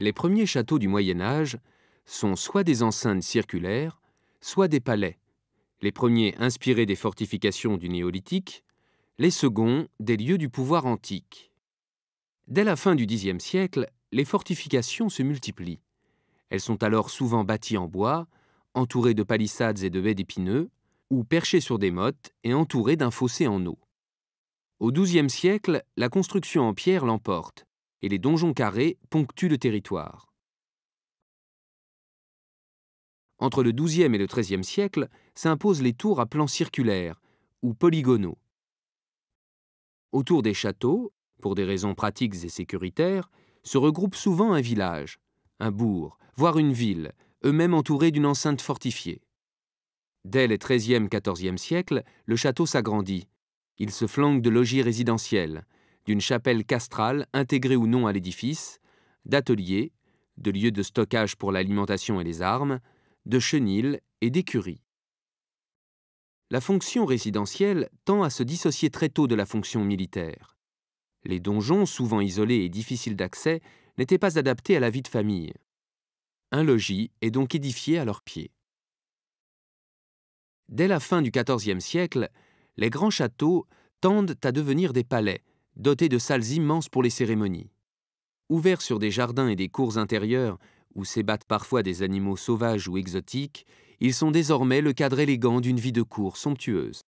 Les premiers châteaux du Moyen Âge sont soit des enceintes circulaires, soit des palais, les premiers inspirés des fortifications du néolithique, les seconds des lieux du pouvoir antique. Dès la fin du Xe siècle, les fortifications se multiplient. Elles sont alors souvent bâties en bois, entouré de palissades et de baies d'épineux, ou perché sur des mottes et entourés d'un fossé en eau. Au XIIe siècle, la construction en pierre l'emporte, et les donjons carrés ponctuent le territoire. Entre le XIIe et le XIIIe siècle s'imposent les tours à plan circulaire ou polygonaux. Autour des châteaux, pour des raisons pratiques et sécuritaires, se regroupe souvent un village, un bourg, voire une ville, eux-mêmes entourés d'une enceinte fortifiée. Dès les XIIIe-XIVe siècles, le château s'agrandit. Il se flanque de logis résidentiels, d'une chapelle castrale intégrée ou non à l'édifice, d'ateliers, de lieux de stockage pour l'alimentation et les armes, de chenils et d'écuries. La fonction résidentielle tend à se dissocier très tôt de la fonction militaire. Les donjons, souvent isolés et difficiles d'accès, n'étaient pas adaptés à la vie de famille. Un logis est donc édifié à leurs pieds. Dès la fin du XIVe siècle, les grands châteaux tendent à devenir des palais, dotés de salles immenses pour les cérémonies. Ouverts sur des jardins et des cours intérieurs, où s'ébattent parfois des animaux sauvages ou exotiques, ils sont désormais le cadre élégant d'une vie de cour somptueuse.